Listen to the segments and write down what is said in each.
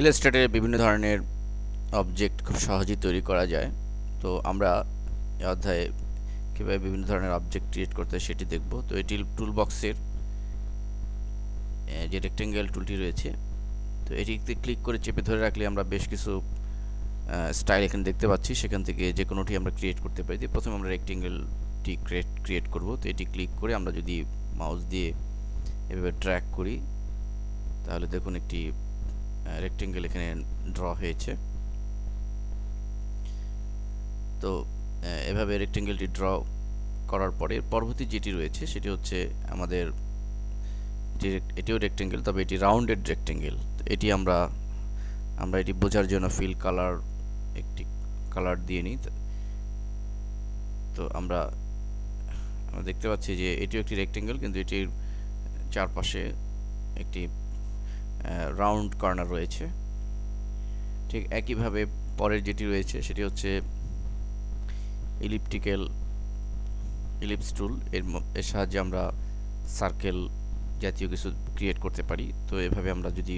ইলাস্ট্রেটারে বিভিন্ন ধরনের অবজেক্ট খুব সহজেই তৈরি করা যায় তো আমরা এ অধ্যায়ে কীভাবে বিভিন্ন ধরনের অবজেক্ট ক্রিয়েট করতে সেটি দেখব তো এটি টুল বক্সের যে রেক্টেঙ্গেল টুলটি রয়েছে তো এটিতে ক্লিক করে চেপে ধরে রাখলে আমরা বেশ কিছু স্টাইল এখানে দেখতে পাচ্ছি সেখান থেকে যে কোনোটি আমরা ক্রিয়েট করতে পারি প্রথমে আমরা রেক্টেঙ্গেলটি ক্রিয়েট ক্রিয়েট করব তো এটি ক্লিক করে আমরা যদি মাউস দিয়ে এভাবে ট্র্যাক করি তাহলে দেখুন একটি রেক্টেঙ্গেল এখানে ড্র হয়েছে তো এভাবে রেক্টেঙ্গেলটি ড্র করার পরে পরবর্তী যেটি রয়েছে সেটি হচ্ছে আমাদের এটিও রেক্টেঙ্গেল তবে এটি রাউন্ডেড রেক্টেঙ্গেল এটি আমরা আমরা এটি বোঝার জন্য ফিল কালার একটি কালার দিয়ে নিই তো আমরা দেখতে পাচ্ছি যে এটিও একটি রেক্টেঙ্গেল কিন্তু এটির চারপাশে একটি রাউন্ড কর্নার রয়েছে ঠিক একইভাবে পরের যেটি রয়েছে সেটি হচ্ছে ইলিপটিক্যাল ইলিপস টুল এর এর সাহায্যে আমরা সার্কেল জাতীয় কিছু ক্রিয়েট করতে পারি তো এভাবে আমরা যদি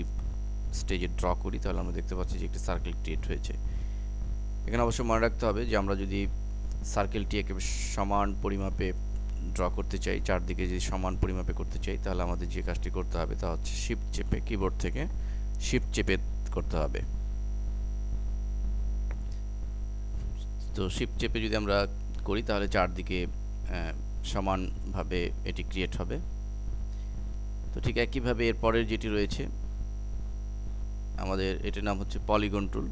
স্টেজে ড্র করি তাহলে আমরা দেখতে পাচ্ছি যে একটি সার্কেল ক্রিয়েট হয়েছে এখানে অবশ্য মনে রাখতে হবে যে আমরা যদি সার্কেলটি একে সমান পরিমাপে ড্র করতে চাই চারদিকে যদি সমান পরিমাপে করতে চাই তাহলে আমাদের যে কাজটি করতে হবে তা হচ্ছে শিফট চেপে কিবোর্ড থেকে শিফট চেপে করতে হবে তো শিফট চেপে যদি আমরা করি তাহলে চারদিকে সমানভাবে এটি ক্রিয়েট হবে তো ঠিক একইভাবে এর পরের যেটি রয়েছে আমাদের এটির নাম হচ্ছে পলিগন টুল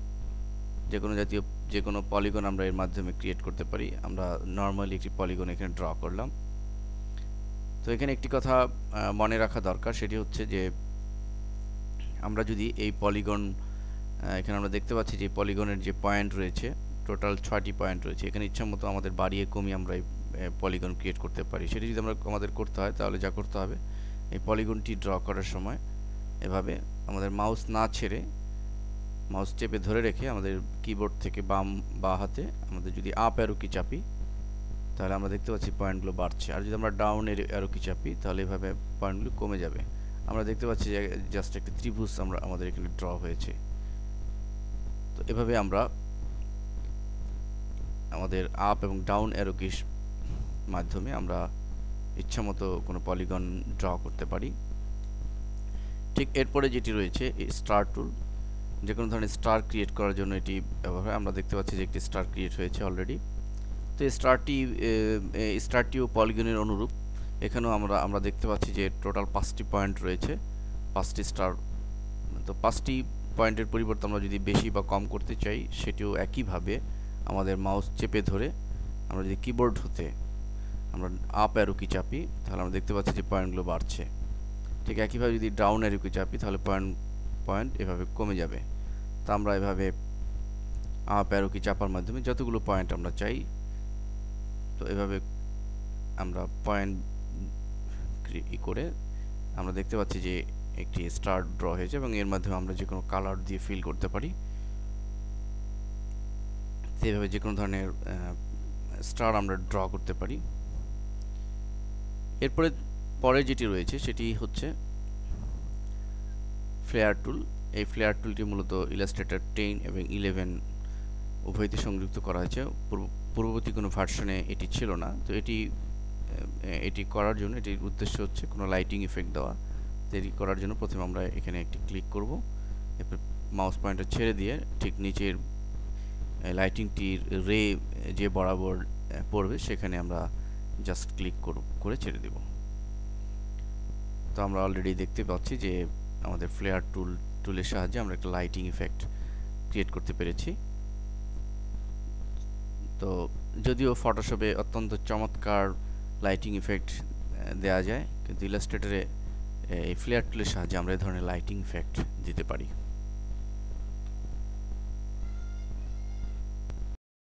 যে কোনো জাতীয় যে কোনো পলিগন আমরা এর মাধ্যমে ক্রিয়েট করতে পারি আমরা নর্মালি একটি পলিগন এখানে ড্র করলাম তো এখানে একটি কথা মনে রাখা দরকার সেটি হচ্ছে যে আমরা যদি এই পলিগন এখানে আমরা দেখতে পাচ্ছি যে পলিগনের যে পয়েন্ট রয়েছে টোটাল ছয়টি পয়েন্ট রয়েছে এখানে ইচ্ছা মতো আমাদের বাড়িয়ে কমিয়ে আমরা এই পলিগন ক্রিয়েট করতে পারি সেটি যদি আমরা আমাদের করতে হয় তাহলে যা করতে হবে এই পলিগনটি ড্র করার সময় এভাবে আমাদের মাউস না ছেড়ে মাউস চেপে ধরে রেখে আমাদের কিবোর্ড থেকে বাম বা হাতে আমাদের যদি আপ অ্যারো কি চাপি তাহলে আমরা দেখতে পাচ্ছি পয়েন্টগুলো বাড়ছে আর যদি আমরা ডাউন অ্যারো কি চাপি তাহলে এভাবে পয়েন্টগুলো কমে যাবে আমরা দেখতে পাচ্ছি যে জাস্ট একটা ত্রিভুজ আমরা আমাদের এখানে ড্র হয়েছে তো এভাবে আমরা আমাদের আপ এবং ডাউন অ্যারো কি মাধ্যমে আমরা মতো কোনো পলিগন ড্র করতে পারি ঠিক এরপরে যেটি রয়েছে স্টার টুল যে কোনো ধরনের স্টার ক্রিয়েট করার জন্য এটি ব্যবহার হয় আমরা দেখতে পাচ্ছি যে একটি স্টার ক্রিয়েট হয়েছে অলরেডি তো এই স্টারটি স্টারটিও পলিগনের অনুরূপ এখানেও আমরা আমরা দেখতে পাচ্ছি যে টোটাল পাঁচটি পয়েন্ট রয়েছে পাঁচটি স্টার তো পাঁচটি পয়েন্টের পরিবর্তে আমরা যদি বেশি বা কম করতে চাই সেটিও একইভাবে আমাদের মাউস চেপে ধরে আমরা যদি কিবোর্ড হতে আমরা আপ অ্যারুকি চাপি তাহলে আমরা দেখতে পাচ্ছি যে পয়েন্টগুলো বাড়ছে ঠিক একইভাবে যদি ডাউন অ্যারুকি চাপি তাহলে পয়েন্ট পয়েন্ট এভাবে কমে যাবে তা আমরা এভাবে আপ চাপার মাধ্যমে যতগুলো পয়েন্ট আমরা চাই তো এভাবে আমরা পয়েন্ট ই করে আমরা দেখতে পাচ্ছি যে একটি স্টার ড্র হয়েছে এবং এর মাধ্যমে আমরা যে কোনো কালার দিয়ে ফিল করতে পারি সেভাবে যে কোনো ধরনের স্টার আমরা ড্র করতে পারি এরপরে পরে যেটি রয়েছে সেটি হচ্ছে ফ্লেয়ার টুল এই ফ্লেয়ার টুলটি মূলত ইলাস্ট্রেটার টেন এবং ইলেভেন উভয়তে সংযুক্ত করা হয়েছে পূর্ববর্তী কোনো ভার্সনে এটি ছিল না তো এটি এটি করার জন্য এটির উদ্দেশ্য হচ্ছে কোনো লাইটিং ইফেক্ট দেওয়া তৈরি করার জন্য প্রথমে আমরা এখানে একটি ক্লিক করব এরপর মাউস পয়েন্টার ছেড়ে দিয়ে ঠিক নিচের লাইটিংটির রে যে বরাবর পড়বে সেখানে আমরা জাস্ট ক্লিক করে ছেড়ে দেব তো আমরা অলরেডি দেখতে পাচ্ছি যে আমাদের ফ্লেয়ার টুল টুলের সাহায্যে আমরা একটা লাইটিং ইফেক্ট ক্রিয়েট করতে পেরেছি তো যদিও ফটোশপে অত্যন্ত চমৎকার লাইটিং ইফেক্ট দেয়া যায় কিন্তু ইলাস্ট্রেটারে এই ফ্লেয়ার টুলের সাহায্যে আমরা এই ধরনের লাইটিং ইফেক্ট দিতে পারি